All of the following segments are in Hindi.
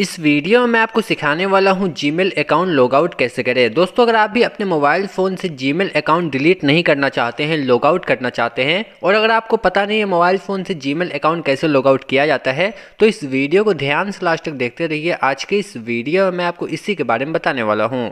इस वीडियो में मैं आपको सिखाने वाला हूँ जीमेल अकाउंट लॉगआउट कैसे करें दोस्तों अगर आप भी अपने मोबाइल फ़ोन से जीमेल अकाउंट डिलीट नहीं करना चाहते हैं लॉगआउट करना चाहते हैं और अगर आपको पता नहीं है मोबाइल फ़ोन से जीमेल अकाउंट कैसे लॉगआउट किया जाता है तो इस वीडियो को ध्यान से लास्ट तक देखते रहिए आज के इस वीडियो में आपको इसी के बारे में बताने वाला हूँ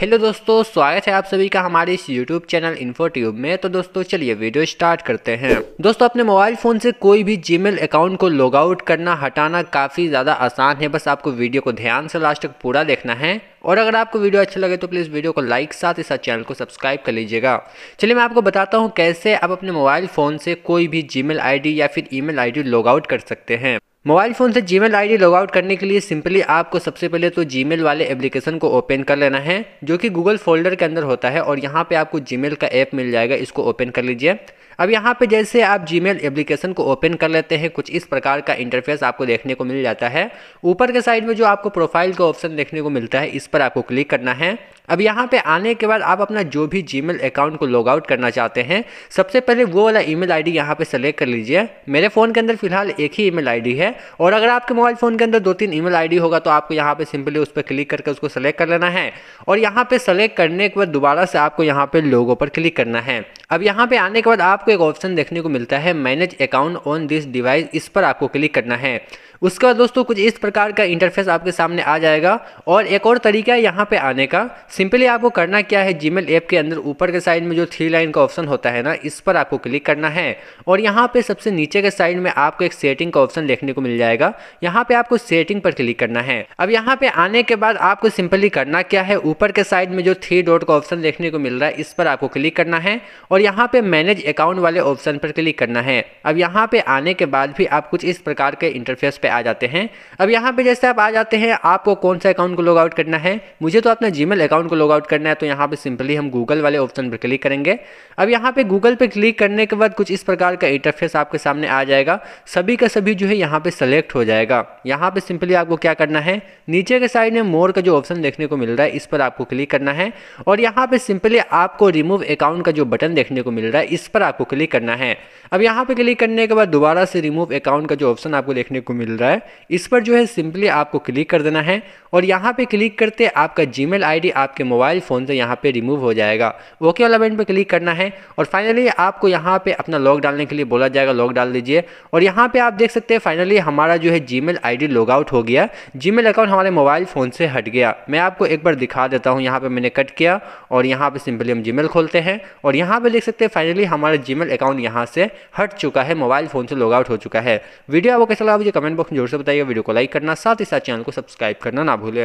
हेलो दोस्तों स्वागत है आप सभी का हमारे इस यूट्यूब चैनल इन्फोट्यूब में तो दोस्तों चलिए वीडियो स्टार्ट करते हैं दोस्तों अपने मोबाइल फ़ोन से कोई भी जी अकाउंट को लॉगआउट करना हटाना काफ़ी ज़्यादा आसान है बस आपको आपको वीडियो को ध्यान से लास्ट तक पूरा देखना है और अगर आपको वीडियो अच्छा लगे तो प्लीज़ वीडियो को लाइक साथ ही साथ चैनल को सब्सक्राइब कर लीजिएगा चलिए मैं आपको बताता हूँ कैसे आप अपने मोबाइल फ़ोन से कोई भी जी मेल या फिर ई मेल लॉग आउट कर सकते हैं मोबाइल फ़ोन से जीमेल आईडी लॉग आउट करने के लिए सिंपली आपको सबसे पहले तो जी वाले एप्लीकेशन को ओपन कर लेना है जो कि गूगल फोल्डर के अंदर होता है और यहाँ पे आपको जी का ऐप मिल जाएगा इसको ओपन कर लीजिए अब यहाँ पे जैसे आप मेल एप्लीकेशन को ओपन कर लेते हैं कुछ इस प्रकार का इंटरफेस आपको देखने को मिल जाता है ऊपर के साइड में जो आपको प्रोफाइल का ऑप्शन देखने को मिलता है इस पर आपको क्लिक करना है अब यहाँ पे आने के बाद आप अपना जो भी जी अकाउंट को लॉग आउट करना चाहते हैं सबसे पहले वो वाला ई मेल यहाँ पे सेलेक्ट कर लीजिए मेरे फ़ोन के अंदर फिलहाल एक ही ई मेल है और अगर आपके मोबाइल फ़ोन के अंदर दो तीन ई मेल होगा तो आपको यहाँ पे सिंपली उस पर क्लिक करके उसको सेलेक्ट कर लेना है और यहाँ पे सेलेक्ट करने के बाद दोबारा से आपको यहाँ पे लोगों पर क्लिक करना है अब यहाँ पे आने के बाद आपको एक ऑप्शन देखने को मिलता है manage account on this device इस पर आपको क्लिक करना है उसके बाद दोस्तों कुछ इस प्रकार का इंटरफेस आपके सामने आ जाएगा और एक और तरीका है यहाँ पे आने का सिंपली आपको करना क्या है जीमेल ऐप के अंदर ऊपर के साइड में जो थ्री लाइन का ऑप्शन होता है ना इस पर आपको क्लिक करना है और यहाँ पे सबसे नीचे के साइड में आपको एक सेटिंग का ऑप्शन देखने को मिल जाएगा यहाँ पे आपको सेटिंग पर क्लिक करना है अब यहाँ पे आने के बाद आपको सिंपली करना क्या है ऊपर के साइड में जो थ्री डॉट का ऑप्शन देखने को मिल रहा है इस पर आपको क्लिक करना है और यहाँ पे मैनेज अकाउंट वाले ऑप्शन पर क्लिक करना है अब यहाँ पे आने के बाद भी आप कुछ इस प्रकार के इंटरफेस पे पे आ जाते हैं अब यहाँ पे जैसे आप आ जाते हैं आपको कौन सा अकाउंट को लॉग आउट करना है मुझे तो अपना जीमेल अकाउंट को लॉग आउट करना है तो यहाँ पे सिंपली हम गूगल वाले ऑप्शन पर क्लिक करेंगे अब यहाँ पे गूगल पे क्लिक करने के बाद कुछ इस प्रकार का इंटरफेस आपके सामने आ जाएगा सभी का सभी जो है यहाँ पे सेलेक्ट हो जाएगा यहाँ पे सिंपली आपको क्या करना है नीचे के साइड में मोर का जो ऑप्शन देखने को मिल रहा है इस पर आपको क्लिक करना है और यहाँ पे सिंपली आपको रिमूव अकाउंट का जो बटन देखने को मिल रहा है इस पर आपको क्लिक करना है अब यहाँ पे क्लिक करने के बाद दोबारा से रिमूव अकाउंट का जो ऑप्शन आपको देखने को मिल रहा है इस पर जो है सिंपली आपको क्लिक कर देना है और यहाँ पे क्लिक करते आपका जी मेल आपके मोबाइल फ़ोन से यहाँ पे रिमूव हो जाएगा ओके वाला बैंड पर क्लिक करना है और फाइनली आपको यहाँ पे अपना लॉग डालने के लिए बोला जाएगा लॉग डाल दीजिए और यहाँ पे आप देख सकते हैं फाइनली हमारा जो है जी मेल लॉग आउट हो गया जी अकाउंट हमारे मोबाइल फ़ोन से हट गया मैं आपको एक बार दिखा देता हूँ यहाँ पर मैंने कट किया और यहाँ पर सिंपली हम जी खोलते हैं और यहाँ पर देख सकते हैं फाइनली हमारा जी अकाउंट यहाँ से हट चुका है मोबाइल फ़ोन से लॉग आउट हो चुका है वीडियो आपको कैसा लगा मुझे कमेंट बॉक्स बॉक्स में से बताइएगा वीडियो को लाइक करना साथ ही साथ चैनल को सब्सक्राइब करना ना भूलें